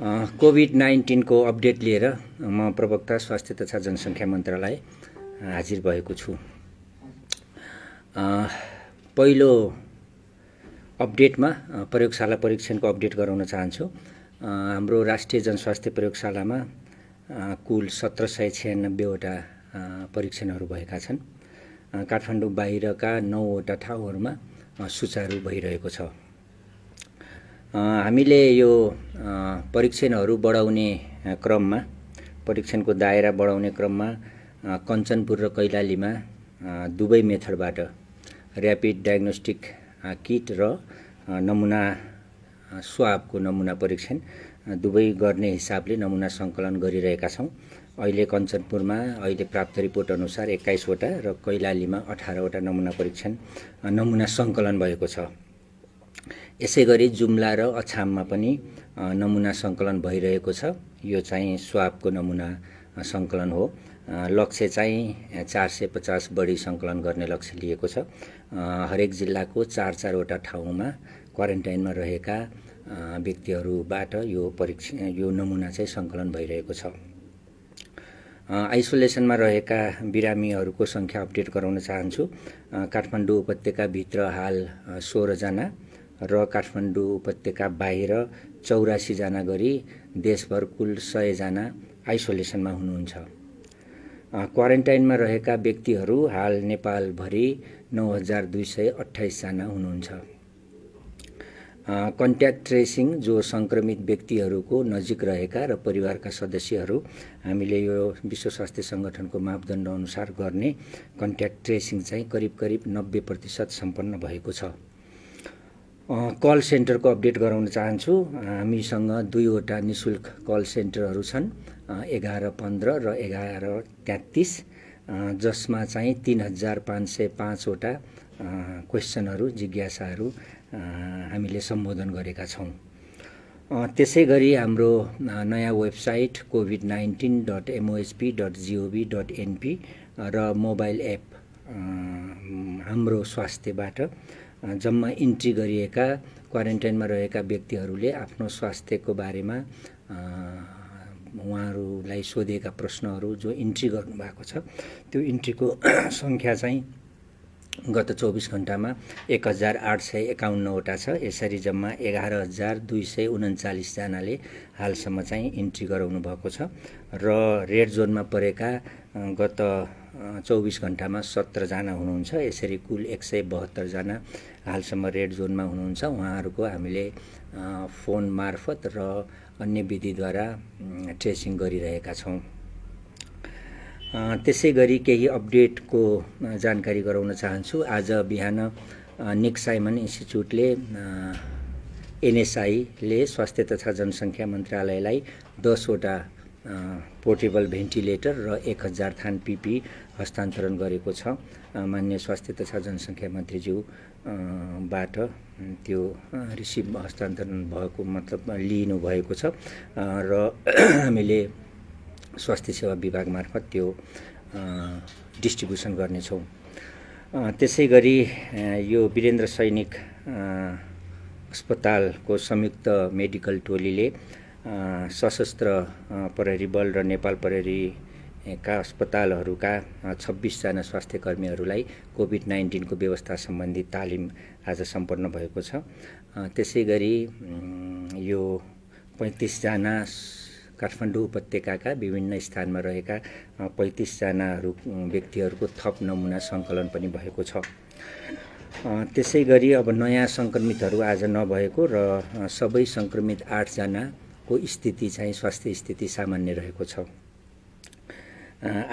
covid नाइन्टिनको update लिएर म प्रवक्ता स्वास्थ्य तथा जनसङ्ख्या मन्त्रालय हाजिर भएको छु पहिलो अपडेटमा प्रयोगशाला परीक्षणको अपडेट गराउन चाहन्छु हाम्रो राष्ट्रिय जनस्वास्थ्य प्रयोगशालामा कुल सत्र सय छ्यानब्बेवटा परीक्षणहरू भएका छन् काठमाडौँ बाहिरका नौवटा ठाउँहरूमा सुचारू भइरहेको छ हामीले यो परीक्षणहरू बढाउने क्रममा परीक्षणको दायरा बढाउने क्रममा कञ्चनपुर र कैलालीमा दुवै मेथडबाट ऱ्यापिड डायग्नोस्टिक किट र नमुना स्वाबको नमुना परीक्षण दुवै गर्ने हिसाबले नमुना सङ्कलन गरिरहेका छौँ अहिले कञ्चनपुरमा अहिले प्राप्त रिपोर्ट अनुसार एक्काइसवटा र कैलालीमा अठारवटा नमुना परीक्षण नमुना सङ्कलन भएको छ यसै गरी जुम्ला र अछाममा पनि नमुना सङ्कलन भइरहेको छ यो चाहिँ स्वाबको नमुना सङ्कलन हो लक्ष्य चाहिँ चार सय पचास बढी सङ्कलन गर्ने लक्ष्य लिएको छ हरेक जिल्लाको चार चारवटा ठाउँमा क्वारेन्टाइनमा रहेका व्यक्तिहरूबाट यो परीक्षण यो नमुना चाहिँ सङ्कलन भइरहेको छ आइसोलेसनमा रहेका बिरामीहरूको सङ्ख्या अपडेट गराउन चाहन्छु काठमाडौँ उपत्यकाभित्र हाल सोह्रजना र काठमाडौँ उपत्यका बाहिर चौरासीजना गरी देशभर कुल सयजना आइसोलेसनमा हुनुहुन्छ क्वारेन्टाइनमा रहेका व्यक्तिहरू हाल नेपालभरि नौ हजार दुई सय अठाइसजना हुनुहुन्छ कन्ट्याक्ट ट्रेसिङ जो सङ्क्रमित व्यक्तिहरूको नजिक रहेका र परिवारका सदस्यहरू हामीले यो विश्व स्वास्थ्य सङ्गठनको अनुसार गर्ने कन्ट्याक्ट ट्रेसिङ चाहिँ करिब करिब नब्बे प्रतिशत सम्पन्न भएको छ कल सेन्टरको अपडेट गराउन चाहन्छु हामीसँग दुईवटा नि शुल्क कल सेन्टरहरू छन् एघार पन्ध्र र एघार तेत्तिस जसमा चाहिँ तिन हजार पाँच सय पाँचवटा क्वेसनहरू जिज्ञासाहरू हामीले सम्बोधन गरेका छौँ त्यसै गरी हाम्रो नयाँ website covid nineteen dot MOSP dot gov dot NP र मोबाइल एप हाम्रो स्वास्थ्यबाट जम्मा इन्ट्री गरिएका क्वारेन्टाइनमा रहेका व्यक्तिहरूले आफ्नो स्वास्थ्यको बारेमा उहाँहरूलाई सोधेका प्रश्नहरू जो इन्ट्री गर्नुभएको छ त्यो इन्ट्रीको सङ्ख्या चाहिँ गत चौबिस घन्टामा एक हजार आठ सय एकाउन्नवटा छ यसरी जम्मा एघार हजार दुई सय उन्चालिसजनाले हालसम्म चाहिँ इन्ट्री गराउनु भएको छ र रेड जोनमा परेका गत चौबिस घन्टामा सत्रजना हुनुहुन्छ यसरी कुल एक सय बहत्तरजना हालसम्म रेड जोनमा हुनुहुन्छ उहाँहरूको हामीले फोन मार्फत र अन्य विधिद्वारा ट्रेसिङ गरिरहेका छौँ त्यसै गरी केही अपडेटको जानकारी गराउन चाहन्छु आज बिहान निक साइमन इन्स्टिच्युटले एनएसआईले स्वास्थ्य तथा जनसङ्ख्या मन्त्रालयलाई दसवटा पोर्टेबल भेन्टिलेटर र एक हजार थान पिपी हस्तान्तरण गरेको छ मान्य स्वास्थ्य तथा जनसङ्ख्या मन्त्रीज्यू बाट त्यो रिसिभ हस्तान्तरण भएको मतलब भएको छ र हामीले स्वास्थ्य सेवा विभाग मार्फत त्यो डिस्ट्रिब्युसन गर्नेछौँ त्यसै गरी यो वीरेन्द्र सैनिक अस्पतालको संयुक्त मेडिकल टोलीले सशस्त्र प्रहरी बल र नेपाल प्रहरीका अस्पतालहरूका छब्बिसजना स्वास्थ्य कर्मीहरूलाई कोभिड नाइन्टिनको व्यवस्था सम्बन्धी तालिम आज सम्पन्न भएको छ त्यसै गरी यो पैँतिसजना काठमाडौँ उपत्यकाका विभिन्न स्थानमा रहेका पैँतिसजनाहरू व्यक्तिहरूको थप नमुना सङ्कलन पनि भएको छ त्यसै गरी अब नयाँ सङ्क्रमितहरू आज नभएको र सबै सङ्क्रमित आठजना को स्थिति चाहिँ स्वास्थ्य स्थिति सामान्य रहेको छ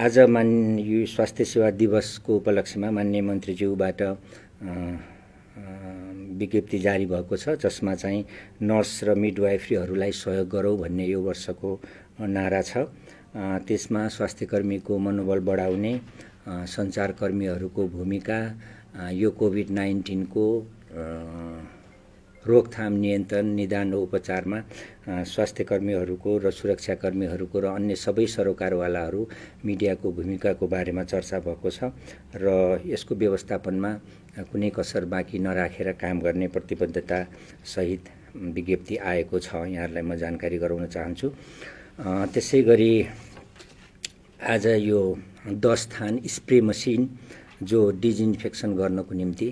आज मान यो स्वास्थ्य सेवा दिवसको उपलक्ष्यमा मान्य मन्त्रीज्यूबाट विज्ञप्ति जारी भएको छ जसमा चाहिँ नर्स र मिडवाइफ्रीहरूलाई सहयोग गरौँ भन्ने यो वर्षको नारा छ त्यसमा स्वास्थ्यकर्मीको मनोबल बढाउने सञ्चारकर्मीहरूको भूमिका यो कोभिड नाइन्टिनको रोकथाम नियन्त्रण निदान र उपचारमा स्वास्थ्य कर्मीहरूको र सुरक्षाकर्मीहरूको र अन्य सबै सरोकारवालाहरू मिडियाको भूमिकाको बारेमा चर्चा भएको छ र यसको व्यवस्थापनमा कुनै कसर बाँकी नराखेर काम गर्ने प्रतिबद्धता सहित विज्ञप्ति आएको छ यहाँहरूलाई म जानकारी गराउन चाहन्छु त्यसै गरी आज यो दस थान स्प्रे मसिन जो डिजइन्फेक्सन गर्नको निम्ति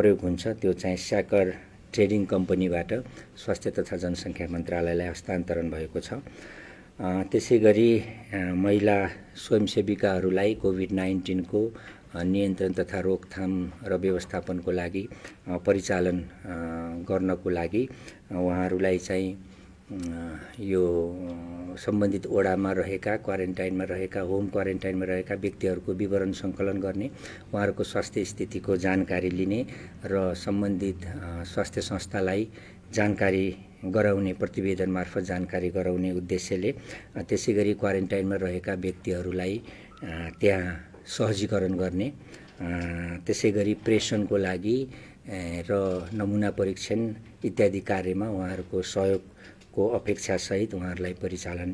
प्रयोग हुन्छ त्यो चाहिँ स्याकर ट्रेडिङ कम्पनीबाट स्वास्थ्य तथा जनसङ्ख्या मन्त्रालयलाई हस्तान्तरण भएको छ त्यसै गरी महिला स्वयंसेविकाहरूलाई कोभिड नाइन्टिनको नियन्त्रण तथा रोकथाम र व्यवस्थापनको लागि परिचालन गर्नको लागि उहाँहरूलाई चाहिँ यो सम्बन्धित ओडामा रहेका क्वारेन्टाइनमा रहेका होम क्वारेन्टाइनमा रहेका व्यक्तिहरूको विवरण सङ्कलन गर्ने उहाँहरूको स्वास्थ्य स्थितिको जानकारी लिने र सम्बन्धित स्वास्थ्य संस्थालाई जानकारी गराउने प्रतिवेदन मार्फत जानकारी गराउने उद्देश्यले त्यसै गरी क्वारेन्टाइनमा रहेका व्यक्तिहरूलाई त्यहाँ सहजीकरण गर्ने त्यसै गरी प्रेसनको लागि र नमुना परीक्षण इत्यादि कार्यमा उहाँहरूको सहयोग को अपेक्षासहित उहाँहरूलाई परिचालन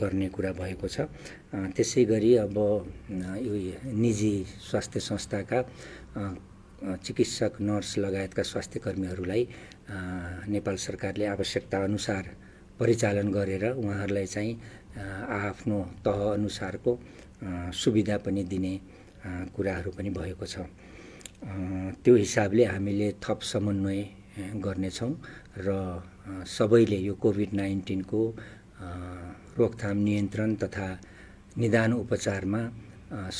गर्ने कुरा भएको छ त्यसै गरी अब यो निजी स्वास्थ्य संस्थाका चिकित्सक नर्स लगायतका स्वास्थ्य कर्मीहरूलाई नेपाल सरकारले आवश्यकताअनुसार परिचालन गरेर उहाँहरूलाई चाहिँ आआफ्नो तहअनुसारको सुविधा पनि दिने कुराहरू पनि भएको छ त्यो हिसाबले हामीले थप समन्वय गर्नेछौँ र सबैले यो कोभिड नाइन्टिनको रोकथाम नियन्त्रण तथा निदान उपचारमा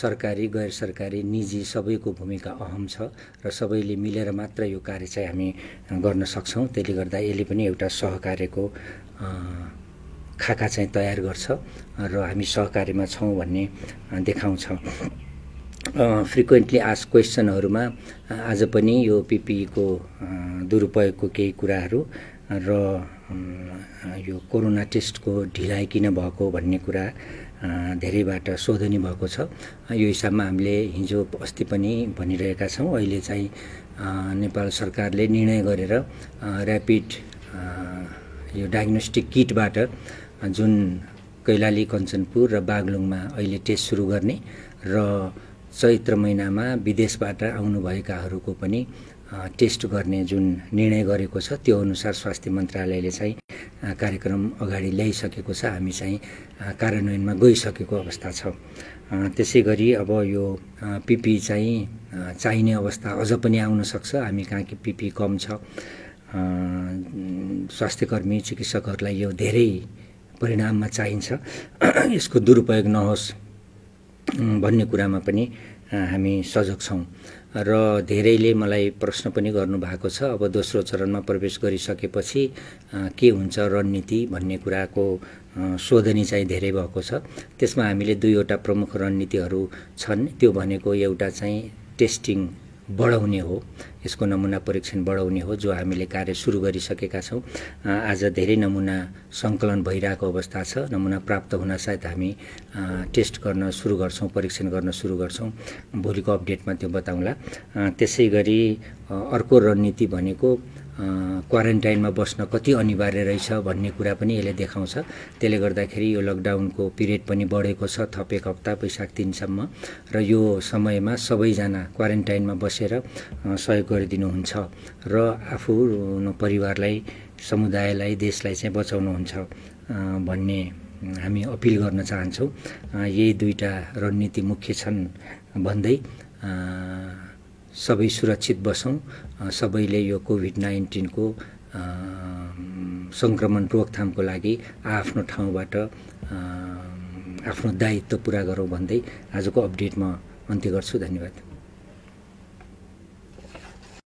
सरकारी गैर सरकारी निजी सबैको भूमिका अहम छ र सबैले मिलेर मात्र यो कार्य चाहिँ हामी गर्न सक्छौँ त्यसले गर्दा यसले पनि एउटा सहकार्यको खाका चाहिँ तयार गर्छ र हामी सहकार्यमा छौँ भन्ने देखाउँछ फ्रिक्वेन्टली आज क्वेसनहरूमा आज पनि यो पिपिईको दुरुपयोगको केही कुराहरू र यो कोरोना टेस्टको ढिलाइ किन भएको भन्ने कुरा धेरैबाट सोधनी भएको छ यो हिसाबमा हामीले हिजो अस्ति पनि भनिरहेका छौँ अहिले चाहिँ नेपाल सरकारले निर्णय गरेर ऱ्यापिड यो डायग्नोस्टिक किटबाट जुन कैलाली कञ्चनपुर र बागलुङमा अहिले टेस्ट सुरु गर्ने र चैत्र महिनामा विदेशबाट आउनुभएकाहरूको पनि टेस्ट गर्ने जुन निर्णय गरेको छ त्यो अनुसार स्वास्थ्य मन्त्रालयले चाहिँ कार्यक्रम अगाडि ल्याइसकेको छ हामी चाहिँ कार्यान्वयनमा गइसकेको अवस्था छ त्यसै गरी अब यो पिपी चाहिँ चाहिने अवस्था अझ पनि आउनसक्छ हामी कहाँ कि पिपी कम छ स्वास्थ्यकर्मी चिकित्सकहरूलाई यो धेरै परिणाममा चाहिन्छ यसको दुरुपयोग नहोस् भन्ने कुरामा पनि हामी सजग छौँ र धेरैले मलाई प्रश्न पनि गर्नुभएको छ अब दोस्रो चरणमा प्रवेश गरिसकेपछि के हुन्छ रणनीति भन्ने कुराको शोधनी चाहिँ धेरै भएको छ त्यसमा हामीले दुईवटा प्रमुख रणनीतिहरू छन् त्यो भनेको एउटा चाहिँ टेस्टिङ बढाउने हो यसको नमुना परीक्षण बढाउने हो जो हामीले कार्य सुरु गरिसकेका छौँ आज धेरै नमुना सङ्कलन भइरहेको अवस्था छ नमुना प्राप्त हुन सायद हामी टेस्ट गर्न सुरु गर्छौँ परीक्षण गर्न सुरु गर्छौँ भोलिको अपडेटमा त्यो बताउँला त्यसै गरी अर्को रणनीति भनेको क्वारेन्टाइनमा बस्न कति अनिवार्य रहेछ भन्ने कुरा पनि यसले देखाउँछ त्यसले गर्दाखेरि यो लकडाउनको पिरियड पनि बढेको छ थप एक हप्ता वैशाख तिनसम्म र यो समयमा सबैजना क्वारेन्टाइनमा बसेर सहयोग गरिदिनुहुन्छ र आफू परिवारलाई समुदायलाई देशलाई चाहिँ बचाउनुहुन्छ भन्ने हामी अपिल गर्न चाहन्छौँ यही दुईवटा रणनीति मुख्य छन् भन्दै सबै सुरक्षित बसौँ सबैले यो कोभिड नाइन्टिनको सङ्क्रमण रोकथामको लागि आफ्नो ठाउँबाट आफ्नो दायित्व पुरा गरौँ भन्दै आजको अपडेटमा अन्त्य गर्छु धन्यवाद